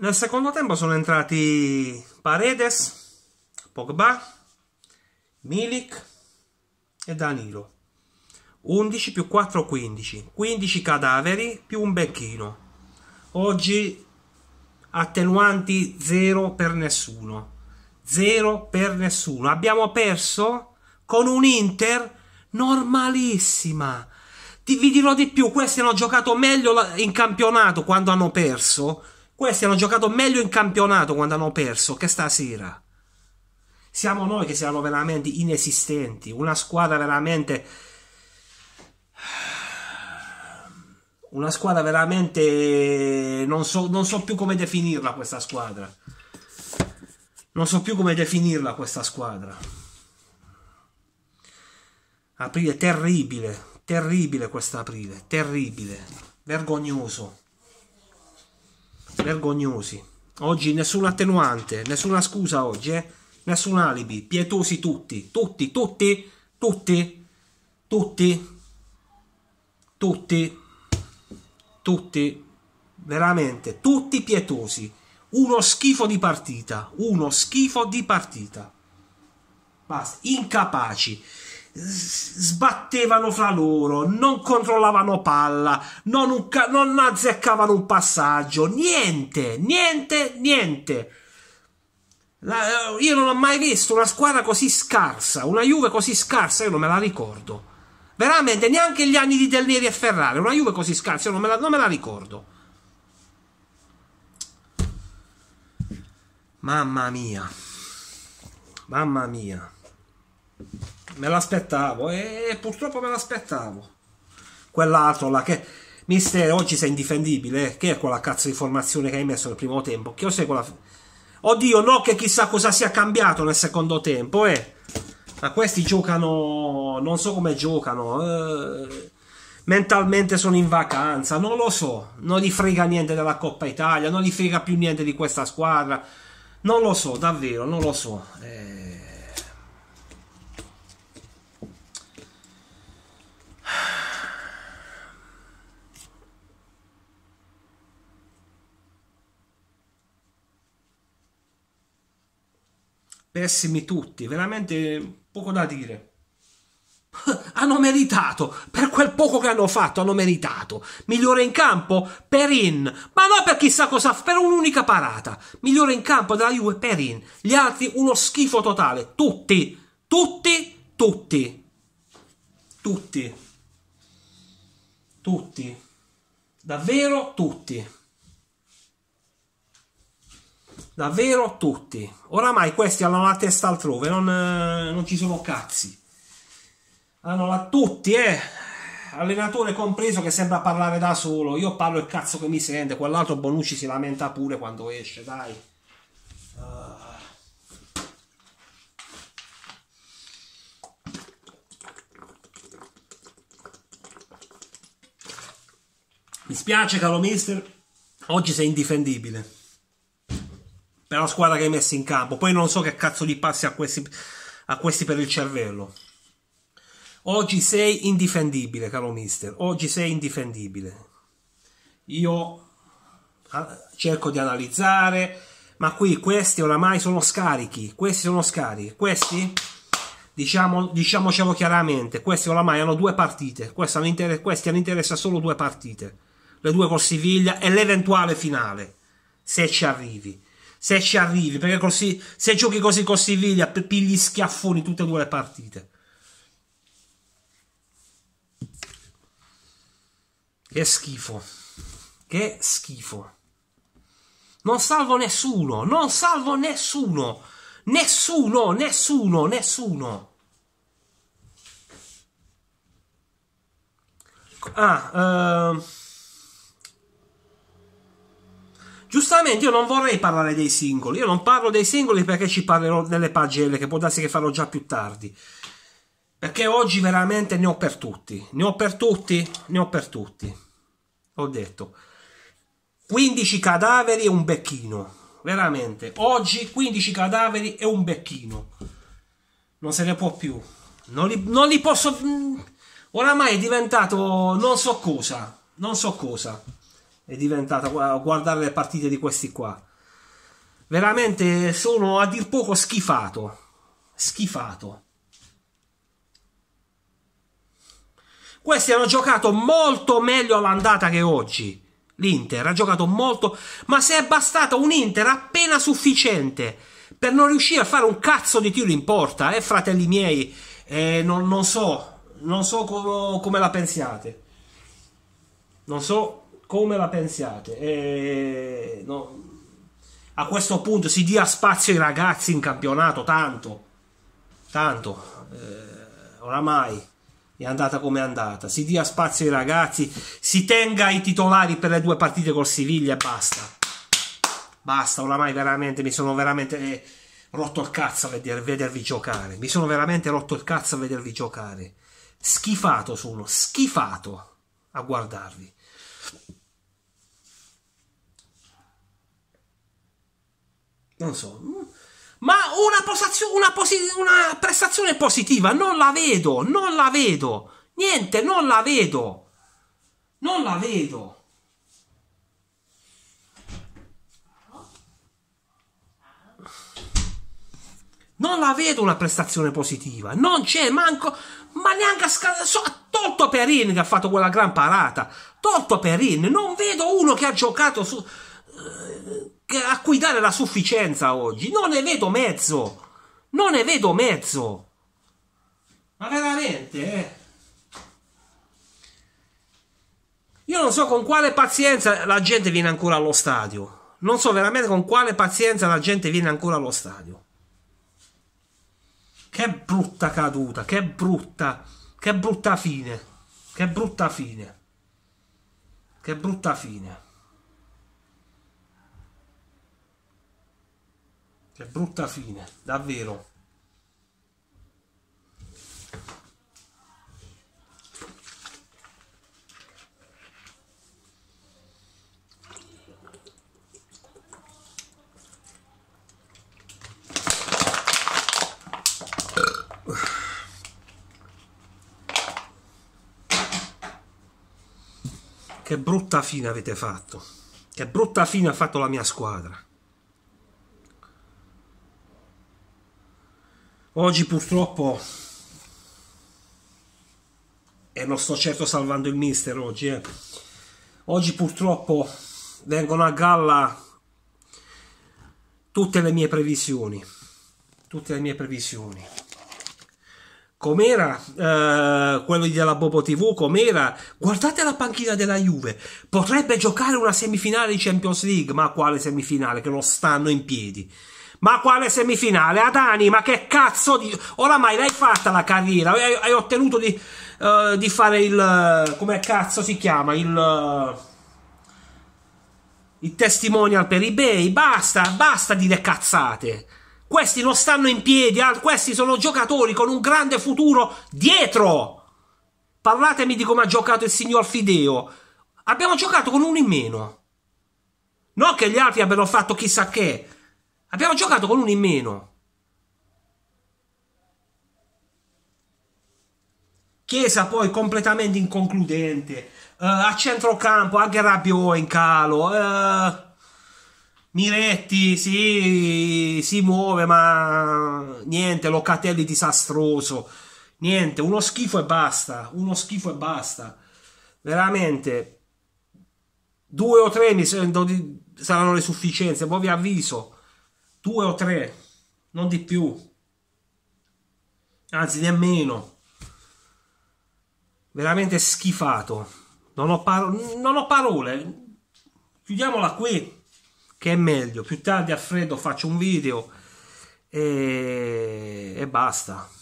Nel secondo tempo sono entrati Paredes, Pogba, Milik e Danilo. 11 più 4, 15. 15 cadaveri più un becchino. Oggi attenuanti 0 per nessuno. 0 per nessuno. Abbiamo perso con un Inter normalissima. Ti, vi dirò di più, questi hanno giocato meglio in campionato quando hanno perso questi hanno giocato meglio in campionato quando hanno perso che stasera. Siamo noi che siamo veramente inesistenti. Una squadra veramente. Una squadra veramente. Non so, non so più come definirla questa squadra. Non so più come definirla questa squadra. Aprile terribile, terribile quest'aprile, terribile, vergognoso. Vergognosi. Oggi nessun attenuante, nessuna scusa oggi, eh? Nessun alibi. Pietosi tutti. Tutti, tutti, tutti, tutti, tutti, tutti. Veramente, tutti pietosi. Uno schifo di partita. Uno schifo di partita. Basta. Incapaci sbattevano fra loro, non controllavano palla, non, ca- non azzeccavano un passaggio, niente, niente, niente. La, eh, io non ho mai visto una squadra così scarsa, una Juve così scarsa, io non me la ricordo. Veramente, neanche gli anni di Del Neri e Ferrari, una Juve così scarsa, io non me la, non me la ricordo. Mamma mia. Mamma mia me l'aspettavo e purtroppo me l'aspettavo. Quell'altro là che mister oggi sei indifendibile, che è quella cazzo di formazione che hai messo nel primo tempo? Che cos'è quella Oddio, no che chissà cosa sia cambiato nel secondo tempo, eh. Ma questi giocano non so come giocano, eh. mentalmente sono in vacanza, non lo so, non gli frega niente della Coppa Italia, non gli frega più niente di questa squadra. Non lo so, davvero, non lo so. Eh pessimi tutti, veramente poco da dire. Hanno meritato, per quel poco che hanno fatto, hanno meritato. Migliore in campo, Perin, ma non per chissà cosa, per un'unica parata. Migliore in campo della Juve, Perin. Gli altri, uno schifo totale. Tutti, tutti, tutti. Tutti. Tutti. Davvero tutti. Davvero tutti. Oramai questi hanno la testa altrove, non, eh, non ci sono cazzi. Hanno la tutti, eh. Allenatore compreso che sembra parlare da solo. Io parlo il cazzo che mi sente. Quell'altro Bonucci si lamenta pure quando esce, dai. Ah. Mi spiace, caro mister. Oggi sei indifendibile per la squadra che hai messo in campo. Poi non so che cazzo di passi a questi, a questi per il cervello. Oggi sei indifendibile, caro mister. Oggi sei indifendibile. Io ah, cerco di analizzare, ma qui questi oramai sono scarichi. Questi sono scarichi. Questi, diciamo, diciamocelo chiaramente, questi oramai hanno due partite. Questi hanno, inter questi hanno interesse a solo due partite. Le due con Siviglia e l'eventuale finale, se ci arrivi se ci arrivi, perché così, se giochi così con Siviglia, pigli schiaffoni tutte e due le partite. Che schifo. Che schifo. Non salvo nessuno, non salvo nessuno. Nessuno, nessuno, nessuno. Ah, eh... Uh... Sinceramente, io non vorrei parlare dei singoli. Io non parlo dei singoli perché ci parlerò nelle pagelle, che può darsi che farò già più tardi. Perché oggi veramente ne ho per tutti. Ne ho per tutti, ne ho per tutti. Ho detto 15 cadaveri e un becchino. Veramente, oggi 15 cadaveri e un becchino. Non se ne può più. Non li, non li posso. Mm, oramai è diventato non so cosa. Non so cosa è diventata guardare le partite di questi qua. Veramente sono a dir poco schifato. Schifato. Questi hanno giocato molto meglio all'andata che oggi. L'Inter ha giocato molto, ma se è bastata un Inter appena sufficiente per non riuscire a fare un cazzo di tiro in porta, eh, fratelli miei, eh, non, non so, non so come, come la pensiate. Non so come la pensiate? E, no, a questo punto si dia spazio ai ragazzi in campionato, tanto, tanto, eh, oramai è andata come è andata, si dia spazio ai ragazzi, si tenga i titolari per le due partite col Siviglia e basta, basta, oramai veramente mi sono veramente... Eh, rotto il cazzo a veder, vedervi giocare. Mi sono veramente rotto il cazzo a vedervi giocare. Schifato sono, schifato a guardarvi. non so. Ma una, posazio- una, posi- una prestazione positiva non la vedo, non la vedo. Niente, non la vedo. Non la vedo. Non la vedo una prestazione positiva. Non c'è manco. Ma neanche a scala. So, tolto Perin che ha fatto quella gran parata. Tolto Perin. Non vedo uno che ha giocato su. Eh, a cui dare la sufficienza oggi. Non ne vedo mezzo. Non ne vedo mezzo. Ma veramente, eh? Io non so con quale pazienza la gente viene ancora allo stadio. Non so veramente con quale pazienza la gente viene ancora allo stadio. Che brutta caduta, che brutta, che brutta fine, che brutta fine, che brutta fine. Che brutta fine, davvero. Che brutta fine avete fatto. Che brutta fine ha fatto la mia squadra. Oggi purtroppo, e non sto certo salvando il mister oggi, eh, oggi purtroppo vengono a galla tutte le mie previsioni, tutte le mie previsioni. Com'era eh, quello della Bobo TV? Com'era? Guardate la panchina della Juve. Potrebbe giocare una semifinale di Champions League, ma quale semifinale? Che non stanno in piedi. Ma quale semifinale? Adani, ma che cazzo di... Oramai l'hai fatta la carriera, hai, hai ottenuto di, uh, di, fare il... Eh, come cazzo si chiama? Il... Uh, il testimonial per eBay, basta, basta dire cazzate. Questi non stanno in piedi, questi sono giocatori con un grande futuro dietro. Parlatemi di come ha giocato il signor Fideo. Abbiamo giocato con uno in meno. Non che gli altri abbiano fatto chissà che. Abbiamo giocato con uno in meno. Chiesa poi completamente inconcludente. Uh, a centrocampo anche Rabiot in calo. Uh, Miretti sì, si muove, ma niente. Locatelli disastroso. Niente, uno schifo e basta. Uno schifo e basta. Veramente. Due o tre mi sento di... saranno le sufficienze. Poi vi avviso due o tre, non di più, anzi nemmeno. Veramente schifato. Non ho, paro- non ho parole. Chiudiamola qui, che è meglio. Più tardi a freddo faccio un video e, e basta.